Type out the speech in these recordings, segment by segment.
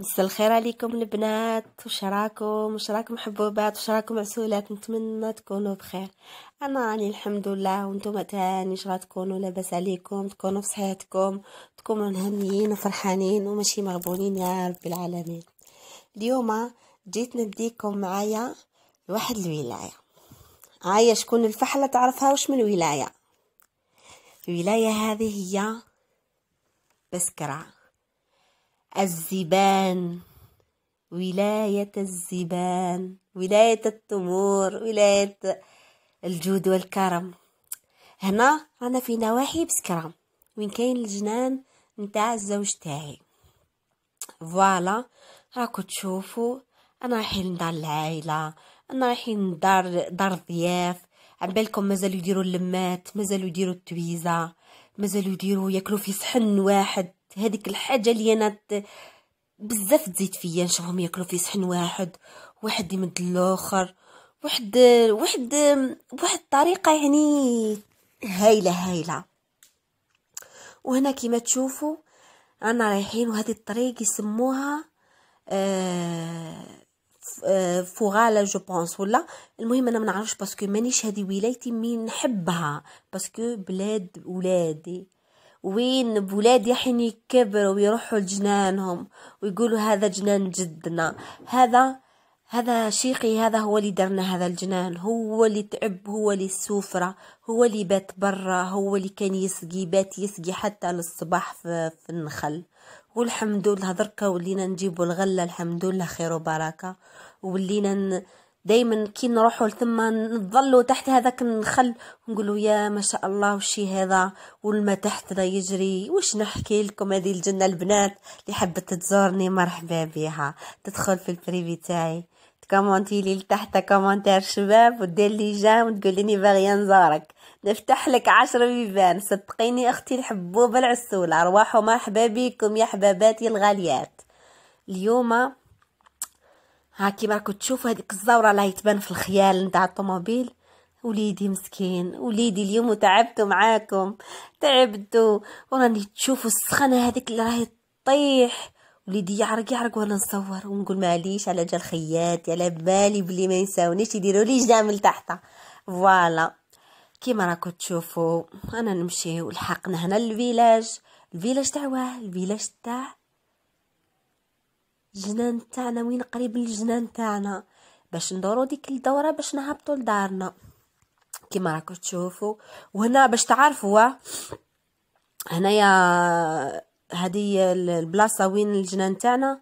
مسا الخير عليكم البنات واش راكم واش راكم حبوبات واش راكم عسولات نتمنى تكونوا بخير انا راني الحمد لله وانتم تاني شغا تكونوا لاباس عليكم تكونوا صحتكم تكونوا هنيين وفرحانين وماشي مغبونين يا رب العالمين اليوم جيت نديكم معايا لواحد الولايه هيا شكون الفحله تعرفها واش من ولايه الولايه هذه هي بسكره الزبان ولاية الزبان ولاية التمور ولاية الجود والكرم هنا رانا في نواحي بسكرة وين كاين الجنان نتاع الزوج تاعي فوالا راكو تشوفوا انا رايحين لدار العائله انا رايحين لدار دار الضياف عبالكم مازالوا يديروا اللمات مازالوا يديروا التويزه مازالوا يديروا ياكلوا في صحن واحد هذيك الحاجه اللي انا بزاف تزيد فيا نشوفهم ياكلوا في صحن واحد واحد يمد الاخر واحد واحد واحد الطريقه يعني هايله هايله وهنا كما تشوفوا انا رايحين وهذه الطريق يسموها آه، آه، فوغالا جو بونس ولا المهم انا ما نعرفش باسكو مانيش هذه ولايتي مين نحبها باسكو بلاد ولادي وين بولادي حين يكبروا ويروحوا لجنانهم ويقولوا هذا جنان جدنا هذا هذا شيخي هذا هو اللي درنا هذا الجنان هو اللي تعب هو اللي السفرة هو اللي بات برا هو اللي كان يسقي بات يسقي حتى للصباح في, في النخل والحمد لله دركا ولينا نجيبوا الغلة الحمد لله خير وبركة ولينا دايما كي نروحوا لثما نظلوا تحت هذاك النخل نقولوا يا ما شاء الله وشي هذا والما تحت ذا يجري واش نحكي لكم هذه الجنه البنات اللي حبت تزورني مرحبا بها تدخل في البريفي تاعي كومونتي لي لتحت كومونتير شباب ودير لي جام وتقول لي باغي نزورك نفتح لك عشر بيبان صدقيني اختي الحبوبه العسوله ارواحوا مرحبا بكم يا حباباتي الغاليات اليوم ها كي راكو تشوفوا هذيك الزوره راهي تبان في الخيال نتاع الطوموبيل وليدي مسكين وليدي اليوم تعبتو معاكم تعبتو وراني تشوفوا السخانه هذيك اللي راهي تطيح وليدي يعرق يعرق وانا نصور ونقول معليش على جال خيات على بالي بلي ما يساونيش يديروا لي جامل تحتها فوالا كيما راكم تشوفوا انا نمشي ولحقنا هنا للفيلاج الفيلاج تاع واه الفيلاج تاع الجنان تاعنا وين قريب الجنان تاعنا باش ندورو ديك الدوره باش نهبطو لدارنا كيما راكم تشوفوا وهنا باش تعرفوا هنايا هذه البلاصه وين الجنان تاعنا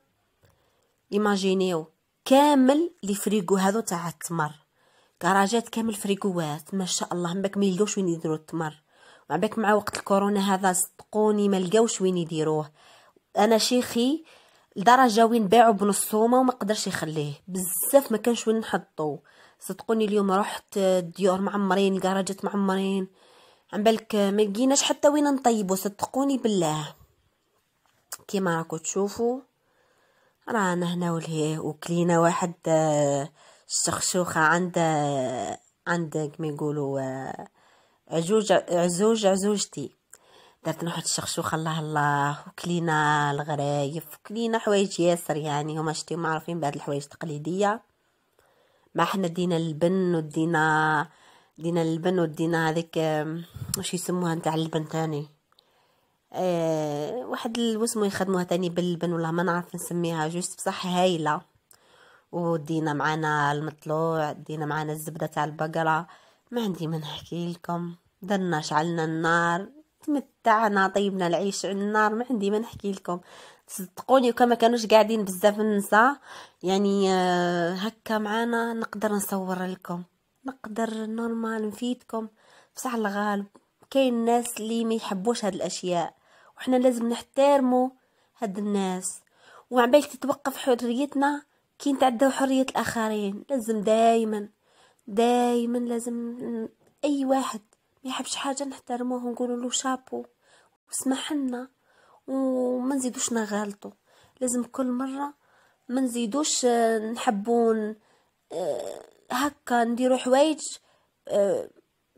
ايماجينيو كامل لي فريغو هذو تاع التمر كراجات كامل فريغوات ما شاء الله ما ما يلقاوش وين يديروا التمر مع بالك مع وقت الكورونا هذا صدقوني ما لقاوش وين يديروه انا شيخي لدرجه وين باعو بنصومه وما قدرش يخليه بزاف ما كانش وين نحطو صدقوني اليوم رحت الديور معمرين الكراجات معمرين عم بالك ما لقيناش حتى وين نطيبو صدقوني بالله كيما راكو تشوفوا رانا هنا ولهيه وكلينا واحد الشخشوخه عند عند كما يقولوا عزوج عزوج عزوجتي درت واحد الشخشوخة الله الله وكلينا الغرايف وكلينا حوايج ياسر يعني هما شتي معروفين بهاد الحوايج التقليدية ما حنا دينا البن ودينا دينا البن ودينا هذيك واش يسموها نتاع البن تاني اه واحد الوسمو يخدموها تاني باللبن والله ما نعرف نسميها جوست بصح هايله ودينا معانا المطلوع دينا معانا الزبده تاع البقره ما عندي ما نحكي لكم درنا شعلنا النار تمتعنا طيبنا العيش على النار ما عندي ما نحكي لكم صدقوني وكما كانوش قاعدين بزاف النساء يعني آه، هكا معانا نقدر نصور لكم نقدر نورمال نفيدكم بصح الغالب كاين الناس اللي ما يحبوش هاد الاشياء وحنا لازم نحترمو هاد الناس وعبالك تتوقف حريتنا كي نتعداو حرية الآخرين لازم دايما دايما لازم أي واحد ما يحبش حاجه نحترموه ونقولوا له شابو وسمح لنا وما نزيدوش نغالطو لازم كل مره ما نزيدوش آه، نحبون آه، هكا نديرو حوايج آه،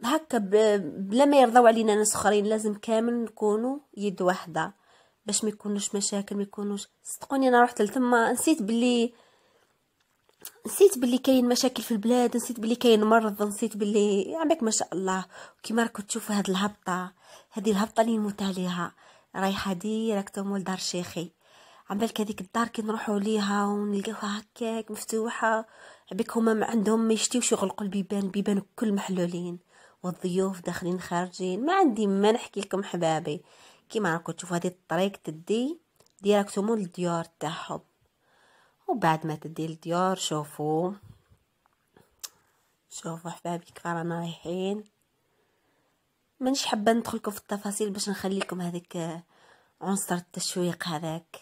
هكا بلا ما يرضاو علينا ناس اخرين لازم كامل نكونوا يد واحده باش ما يكونوش مشاكل ما يكونوش صدقوني انا رحت لتما نسيت بلي نسيت بلي كاين مشاكل في البلاد نسيت بلي كاين مرض نسيت بلي عمك ما شاء الله كيما راكم تشوفوا هاد الهبطه هذه الهبطه اللي نموت عليها رايحه ديريكت مول دار شيخي عم بالك هذيك الدار كي نروحوا ليها ونلقاوها هكاك مفتوحه عبيك هما ما عندهم ما يشتيوش يغلقوا البيبان بيبان كل محلولين والضيوف داخلين خارجين ما عندي ما نحكي لكم حبابي كيما راكم تشوفوا هذه الطريق تدي ديريكت مول الديار تاعهم وبعد ما تدي الديور شوفوا شوفوا حبابي كيف رانا رايحين مانيش حابه ندخلكم في التفاصيل باش نخليكم هذيك آه، عنصر التشويق هذاك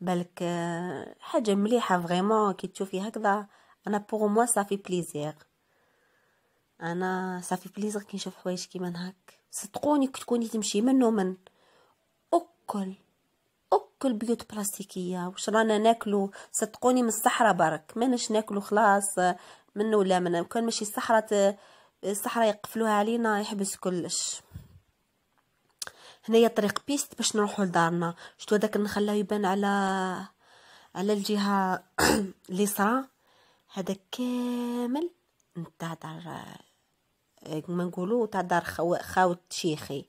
بالك آه، حاجه مليحه فريمون كي تشوفي هكذا انا بوغ موا صافي بليزير انا صافي بليزير كي نشوف حوايج كيما هاك صدقوني كتكوني تمشي من ومن وكل كل بيوت بلاستيكيه واش رانا ناكلو صدقوني من الصحراء برك ماناش ناكلو خلاص من ولا من كان ماشي الصحراء الصحراء يقفلوها علينا يحبس كلش هنايا طريق بيست باش نروحو لدارنا شتو هذاك نخلاه يبان على على الجهه اليسرى هذا كامل نتاع دار ما نقولو تاع دار خاوت شيخي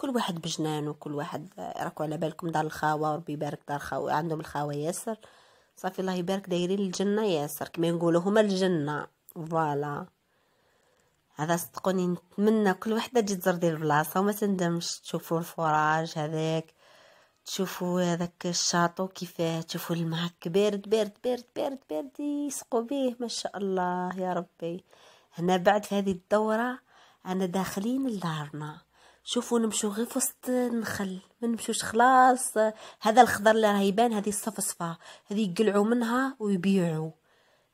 كل واحد بجنان وكل واحد آه، راكو على بالكم دار الخاوه وربي يبارك دار خاو عندهم الخاوه ياسر صافي الله يبارك دايرين الجنه ياسر كما نقولوا هما الجنه فوالا هذا صدقوني نتمنى كل وحده تجي تزردي البلاصه وما تندمش تشوفوا الفراج هذاك تشوفوا هذاك الشاطو كيفاه تشوفوا الماء بارد بارد بارد بارد بارد يسقوا به ما شاء الله يا ربي هنا بعد في هذه الدوره انا داخلين لدارنا شوفوا نمشوا غير في وسط النخل ما نمشوش خلاص هذا الخضر اللي راه يبان هذه الصفصفه هذه يقلعوا منها ويبيعوا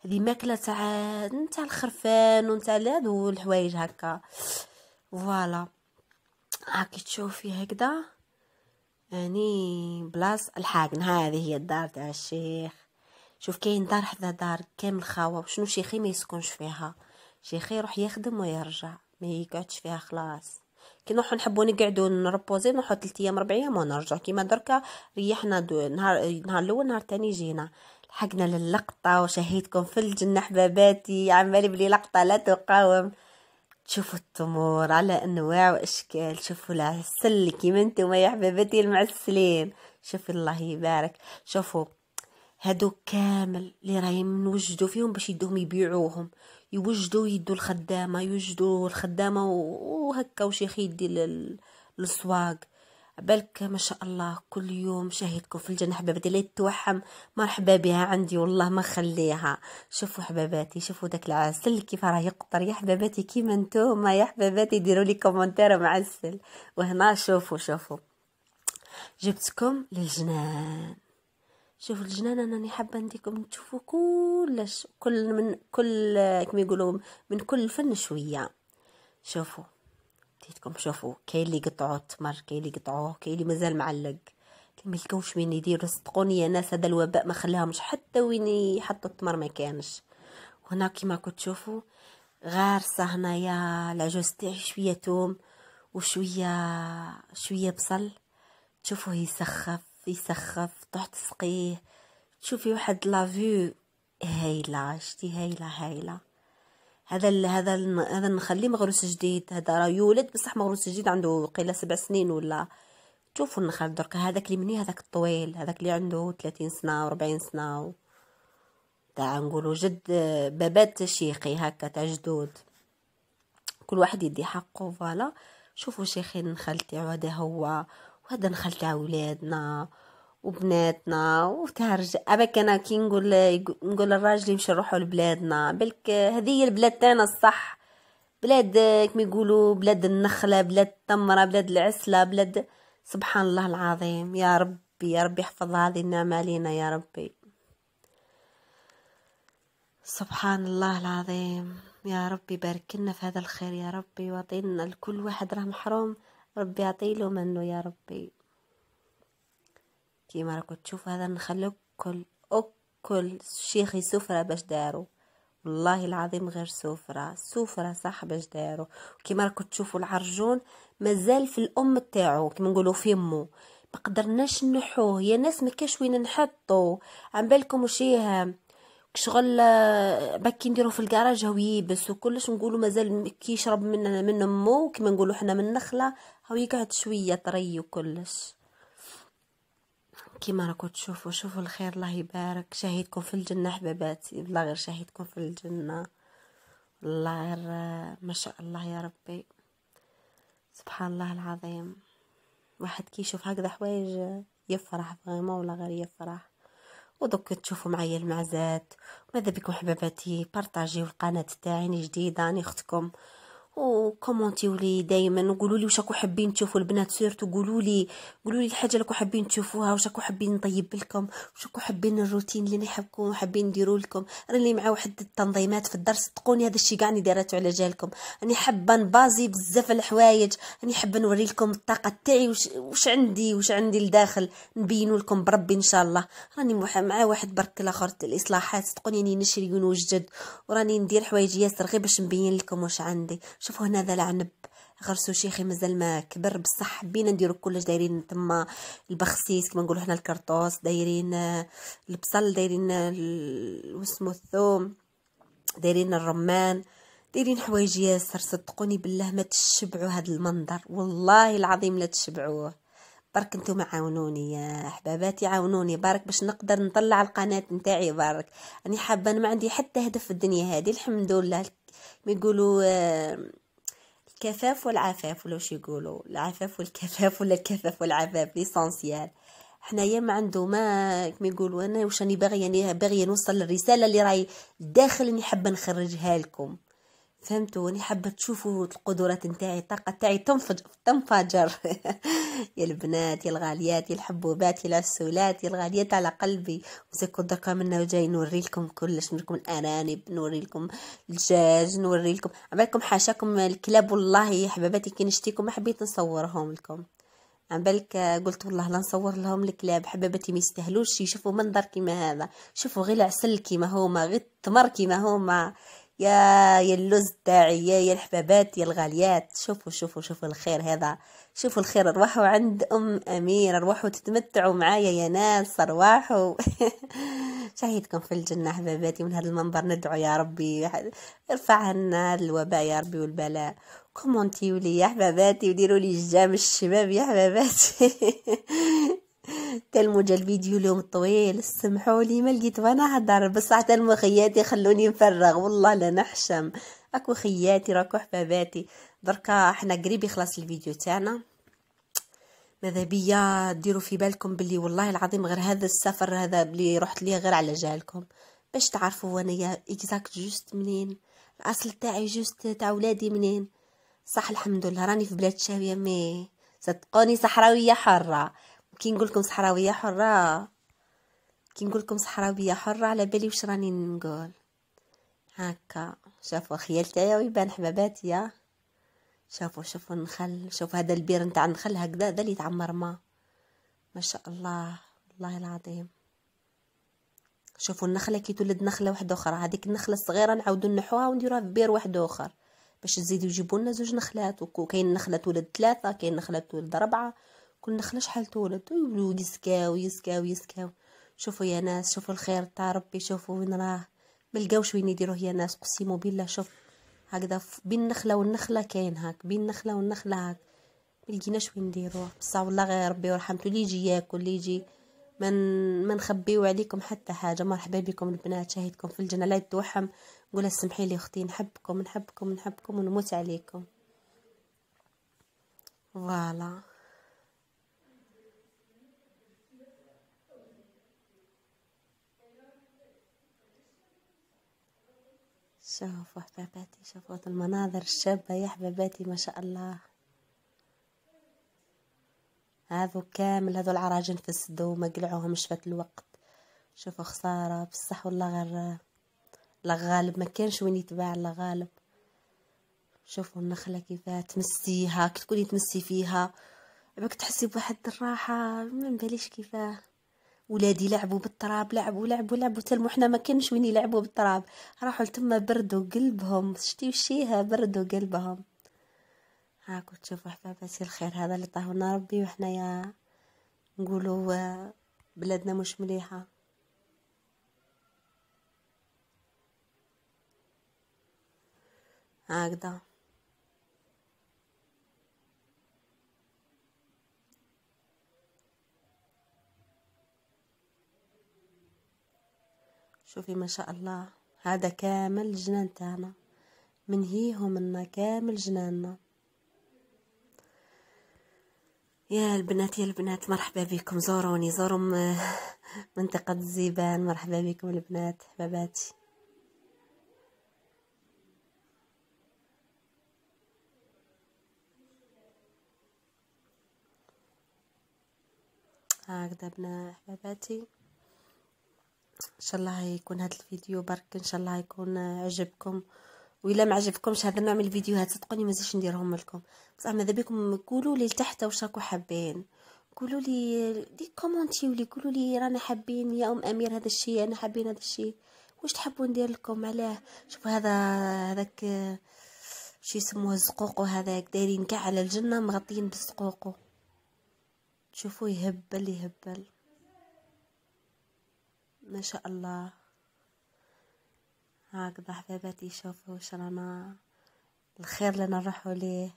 هذه ماكله تاع نتاع الخرفان ونتاع هادو الحوايج هكا فوالا هاكي تشوفي هكذا يعني بلاص الحاقن هذه هي الدار تاع الشيخ شوف كاين دار حدا دار كامل خاوه شنو شيخي ما يسكنش فيها شيخي يروح يخدم ويرجع ما يقعدش فيها خلاص كي نروحو نحبو نقعدو نربوزي نروحو تلت ايام ربع ايام ونرجع كيما دركا ريحنا دو نهار نهار الاول نهار تاني جينا لحقنا للقطه وشهيتكم في الجنه حباباتي عمالي بلي لقطه لا تقاوم تشوفوا التمور على انواع واشكال شوفوا العسل كيما انتم يا حباباتي المعسلين شوفوا الله يبارك شوفوا هادو كامل اللي راهي نوجدوا فيهم باش يدوهم يبيعوهم يوجدوا يدو الخدامه يوجدوا الخدامه وهكا وشيخ يدي للسواق بالك ما شاء الله كل يوم شاهدكم في الجنة حبابتي لا توحم مرحبا بها عندي والله ما خليها شوفوا حباباتي شوفوا داك العسل كيف راه يقطر يا حباباتي كيما نتوما يا حباباتي ديروا لي كومونتير معسل وهنا شوفوا شوفوا جبتكم للجنان شوف الجنان راني حابه نديكم تشوفوا كلش كل من كل كما يقولوا من كل فن شويه شوفوا بديتكم شوفوا كاين اللي قطعوا التمر كاين اللي قطعوه كاين اللي مازال معلق ما لقاوش وين يديروا صدقوني يا ناس هذا الوباء ما خلاهمش حتى وين يحطوا التمر ما كانش هنا كيما كنت تشوفوا غارسه هنايا العجوز تاعي شويه توم وشويه شويه بصل تشوفوا يسخف يسخف تروح تسقيه تشوفي واحد لافيو هايله شتي هايله هايله هذا ال هذا ال هذا نخليه مغروس جديد هذا راه يولد بصح مغروس جديد عنده قيله سبع سنين ولا شوفوا النخل درك هذاك اللي مني هذاك الطويل هذاك اللي عنده 30 سنه و40 سنه و... تاع نقولوا جد بابات شيخي هكا تاع جدود كل واحد يدي حقه فوالا شوفوا شيخي النخل تاعو هذا هو وهذا نخلت على ولادنا وبناتنا وتهرج ابك انا كي نقول نقول للراجل يمشي نروحوا لبلادنا بالك هذه البلاد تاعنا الصح بلاد كما يقولوا بلاد النخله بلاد التمره بلاد العسله بلاد سبحان الله العظيم يا ربي يا ربي احفظ هذه النعمه لينا يا ربي سبحان الله العظيم يا ربي بارك لنا في هذا الخير يا ربي واعطينا لكل واحد راه محروم ربي يعطيله منه يا ربي كيما راكو تشوف هذا نخلو كل أكل شيخي سفرة باش دارو والله العظيم غير سفرة سفرة صح باش دارو كيما راكو تشوفوا العرجون مازال في الأم تاعو كيما نقولوا في أمه ما قدرناش نحوه يا ناس ما كاش وين نحطو عم بالكم وشيها شغل بكي نديرو في الكراج هو يبس وكلش نقولو مازال كي يشرب من من مو كيما نقولو حنا من النخله هو يقعد شويه طري وكلش كيما راكو تشوفوا شوفوا الخير الله يبارك شهيدكم في الجنه حباباتي الله غير شهيدكم في الجنه الله غير ما شاء الله يا ربي سبحان الله العظيم واحد كيشوف هكذا حوايج يفرح فريمون ولا غير يفرح ودوك تشوفوا معايا المعزات ماذا بكم حباباتي بارطاجيو القناه تاعي جديده راني اختكم وكومونتيو لي دائما وقولوا لي واش راكم حابين تشوفوا البنات سيرتو قولوا لي قولوا لي الحاجه اللي راكم حابين تشوفوها واش راكم حابين نطيب لكم واش راكم حابين الروتين اللي نحبكم وحابين نديروا لكم راني مع واحد التنظيمات في الدار صدقوني هذا الشيء كاع اللي دارته على جالكم راني حابه نبازي بزاف الحوايج راني حابه نوري لكم الطاقه تاعي واش, عندي واش عندي لداخل نبينوا لكم بربي ان شاء الله راني مع واحد برك الاخر الاصلاحات صدقوني راني نشري ونوجد وراني ندير حوايج ياسر غير باش نبين لكم واش عندي شوفوا هنا هذا العنب غرسو شيخي مازال ما كبر بصح حبينا نديرو كلش دايرين تما البخسيس كما نقولو هنا الكرطوس دايرين البصل دايرين وسمو الثوم دايرين الرمان دايرين حوايج ياسر صدقوني بالله ما تشبعوا هذا المنظر والله العظيم لا تشبعوه برك نتوما عاونوني يا احباباتي عاونوني برك باش نقدر نطلع القناه نتاعي برك راني حابه ما عندي حتى هدف في الدنيا هذه الحمد لله ما يقولوا آه، الكفاف والعفاف ولا واش يقولوا العفاف والكفاف ولا الكفاف والعفاف ليسونسيال حنايا ما عنده ما كما يقولوا انا واش راني باغيه يعني باغيه نوصل للرساله اللي راهي داخل اني حابه نخرجها لكم فهمتوني حابه تشوفوا القدرات نتاعي الطاقه نتاعي تنفجر تنفجر يا البنات يا الغاليات يا الحبوبات يا العسولات يا الغاليات على قلبي مسكوا دركا منا وجاي نوري لكم كلش نوري لكم الارانب نوري لكم الدجاج نوري لكم عبالكم حاشاكم الكلاب والله يا حباباتي كي نشتيكم ما حبيت نصورهم لكم عم بالك قلت والله لا نصور لهم الكلاب حبيبتي ما يستاهلوش يشوفوا منظر كيما هذا شوفوا غير العسل كيما هما غير التمر كيما هما يا يا اللوز تاعي يا يا الحبابات يا الغاليات شوفوا شوفوا شوفوا الخير هذا شوفوا الخير ارواحوا عند ام امير ارواحوا تتمتعوا معايا يا ناس ارواحوا شهيدكم في الجنه حباباتي من هذا المنبر ندعو يا ربي ارفع لنا الوباء يا ربي والبلاء كومونتيو لي يا حباباتي وديروا لي جام الشباب يا حباباتي كلموا جا الفيديو اليوم طويل سمحوا لي ما لقيت وانا نهضر بصح حتى المخياتي خلوني نفرغ والله لا نحشم اكو خياتي راكو حباباتي دركا حنا قريب يخلص الفيديو تاعنا ماذا بيا ديروا في بالكم بلي والله العظيم غير هذا السفر هذا بلي رحت ليه غير على جالكم باش تعرفوا يا اكزاكت جوست منين الاصل تاعي جوست تاع ولادي منين صح الحمد لله راني في بلاد شاويه مي صدقوني صحراويه حاره كي نقول لكم صحراويه حره كي نقول لكم صحراويه حره على بالي واش راني نقول هكا شافوا خيال تاعي ويبان حباباتي آه. شافوا شوفوا النخل شوفوا هذا البير نتاع النخل هكذا هذا اللي تعمر ما ما شاء الله والله العظيم شوفوا النخله كي تولد نخله واحده اخرى هذيك النخله الصغيره نعاودو نحوها ونديروها في بير واحد اخر باش تزيدوا يجيبوا لنا زوج نخلات وكاين نخله تولد ثلاثه كاين نخله تولد اربعه كل نخله شحال تولد ويبداو يسكاو يسكاو يسكاو شوفوا يا ناس شوفوا الخير تاع ربي شوفوا وين راه ما لقاوش وين يديروه يا ناس قسم بالله شوف هكذا بين النخله والنخله كاين هاك بين النخله والنخله هاك ما لقيناش وين نديروه بصح والله غير ربي ورحمته اللي يجي ياكل اللي يجي ما ما نخبيو عليكم حتى حاجه مرحبا بكم البنات شاهدكم في الجنه لا يتوهم قولها سمحي لي اختي نحبكم نحبكم نحبكم ونموت عليكم فوالا شوفوا حباباتي شوفوا المناظر الشابة يا حبيباتي ما شاء الله هذو كامل هذو العراجين فسدوا ما قلعوهمش فات الوقت شوفوا خسارة بصح والله غير لغالب ما كانش وين يتباع لغالب شوفوا النخلة كيفاه تمسيها كتكوني تمسي فيها بك تحسي بواحد الراحة ما نباليش كيفاه ولادي لعبوا بالتراب لعبوا لعبوا لعبوا تلمو حنا ما كانش وين يلعبوا بالتراب راحوا لتما بردوا قلبهم شتي وشيها بردوا قلبهم هاكو تشوفوا حباباتي الخير هذا اللي طاهونا ربي وحنايا نقولوا آه، بلادنا مش مليحه هكذا شوفي ما شاء الله هذا كامل الجنان تاعنا منهيهم منا كامل جناننا يا البنات يا البنات مرحبا بكم زوروني زوروا منطقة الزيبان مرحبا بكم البنات حباباتي هكذا بنا حباباتي ان شاء الله يكون هذا الفيديو برك ان شاء الله يكون عجبكم وإلا ما عجبكمش هذا النوع من الفيديوهات صدقوني نزيدش نديرهم لكم بصح ماذا بكم قولوا لي لتحت واش راكم حابين قولوا لي دي كومونتيو لي قولوا لي رانا حابين يا ام امير هذا الشيء انا حابين هذا الشيء واش تحبوا ندير لكم علاه شوفوا هذا هذاك شي يسموه الزقوق وهذاك دايرين كاع على الجنه مغطيين بالزقوق شوفوا يهبل يهبل ما شاء الله هكذا حبيباتي شوفوا واش رانا الخير اللي نروحوا ليه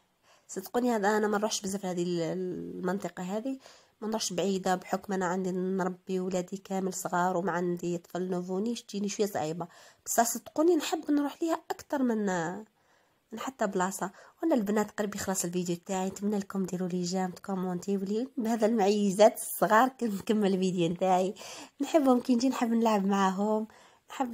صدقوني هذا انا ما نروحش بزاف هذه المنطقه هذه ما نروحش بعيده بحكم انا عندي نربي ولادي كامل صغار وما عندي طفل نوفوني تجيني شويه صعيبه بصح صدقوني نحب نروح ليها اكثر من من حتى بلاصه وانا البنات قرب يخلص الفيديو تاعي نتمنى لكم ديروا لي جيم كومونتي ولي بهذا المعيزات الصغار كنكمل الفيديو تاعي نحبهم كي نجي نحب نلعب معاهم نحب